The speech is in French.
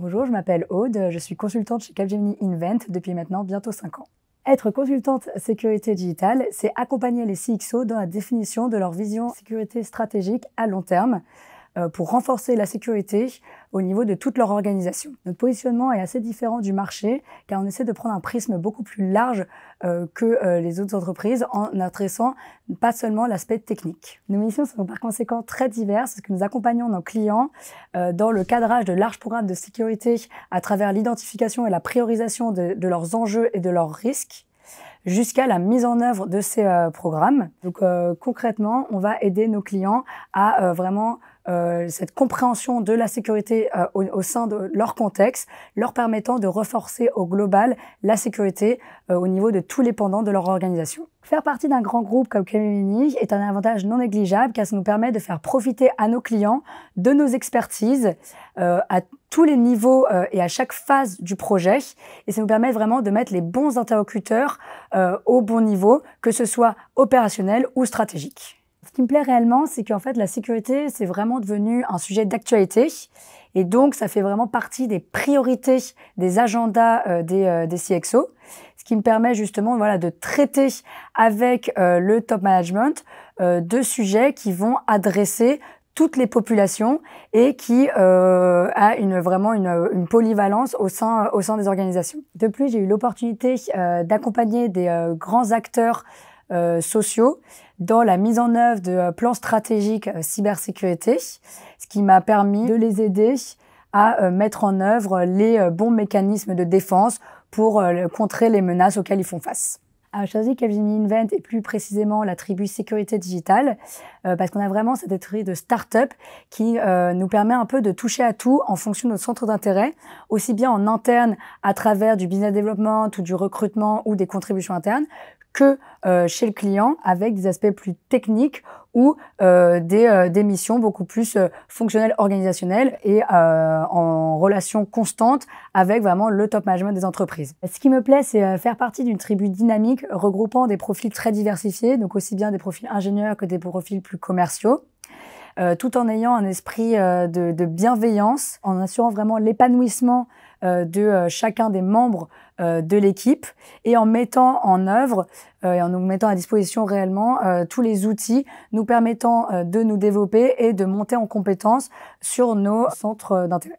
Bonjour, je m'appelle Aude, je suis consultante chez Capgemini Invent depuis maintenant bientôt 5 ans. Être consultante sécurité digitale, c'est accompagner les CXO dans la définition de leur vision sécurité stratégique à long terme euh, pour renforcer la sécurité au niveau de toute leur organisation. Notre positionnement est assez différent du marché car on essaie de prendre un prisme beaucoup plus large euh, que euh, les autres entreprises en adressant pas seulement l'aspect technique. Nos missions sont par conséquent très diverses parce que nous accompagnons nos clients dans le cadrage de larges programmes de sécurité à travers l'identification et la priorisation de, de leurs enjeux et de leurs risques jusqu'à la mise en œuvre de ces programmes. Donc concrètement, on va aider nos clients à vraiment euh, cette compréhension de la sécurité euh, au, sein de leur contexte, leur permettant de renforcer au global la sécurité euh, au niveau de tous les pendants de leur organisation. Faire partie d'un grand groupe comme Capgemini est un avantage non négligeable car ça nous permet de faire profiter à nos clients de nos expertises à tous les niveaux et à chaque phase du projet. Et ça nous permet vraiment de mettre les bons interlocuteurs au bon niveau, que ce soit opérationnel ou stratégique. Ce qui me plaît réellement, c'est qu'en fait, la sécurité, c'est vraiment devenu un sujet d'actualité. Et donc, ça fait vraiment partie des priorités des agendas euh, des, euh, CXO, ce qui me permet justement voilà, de traiter avec euh, le top management de sujets qui vont adresser toutes les populations et qui a une vraiment une, une, polyvalence au sein au sein des organisations. De plus, j'ai eu l'opportunité d'accompagner des grands acteurs euh, sociaux dans la mise en œuvre de euh, plans stratégiques euh, cybersécurité, ce qui m'a permis de les aider à mettre en œuvre les bons mécanismes de défense pour contrer les menaces auxquelles ils font face à choisi Kevin Invent et plus précisément la tribu sécurité digitale, euh, parce qu'on a vraiment cette tribu de start-up qui euh, nous permet un peu de toucher à tout en fonction de notre centre d'intérêt, aussi bien en interne à travers du business development ou du recrutement ou des contributions internes, que euh, chez le client avec des aspects plus techniques ou des, des, missions beaucoup plus fonctionnelles, organisationnelles et en relation constante avec vraiment le top management des entreprises. Ce qui me plaît, c'est faire partie d'une tribu dynamique regroupant des profils très diversifiés, donc aussi bien des profils ingénieurs que des profils plus commerciaux. Euh, tout en ayant un esprit euh, de, bienveillance, en assurant vraiment l'épanouissement euh, de chacun des membres de l'équipe et en mettant en œuvre et en nous mettant à disposition réellement tous les outils nous permettant de nous développer et de monter en compétence sur nos centres d'intérêt.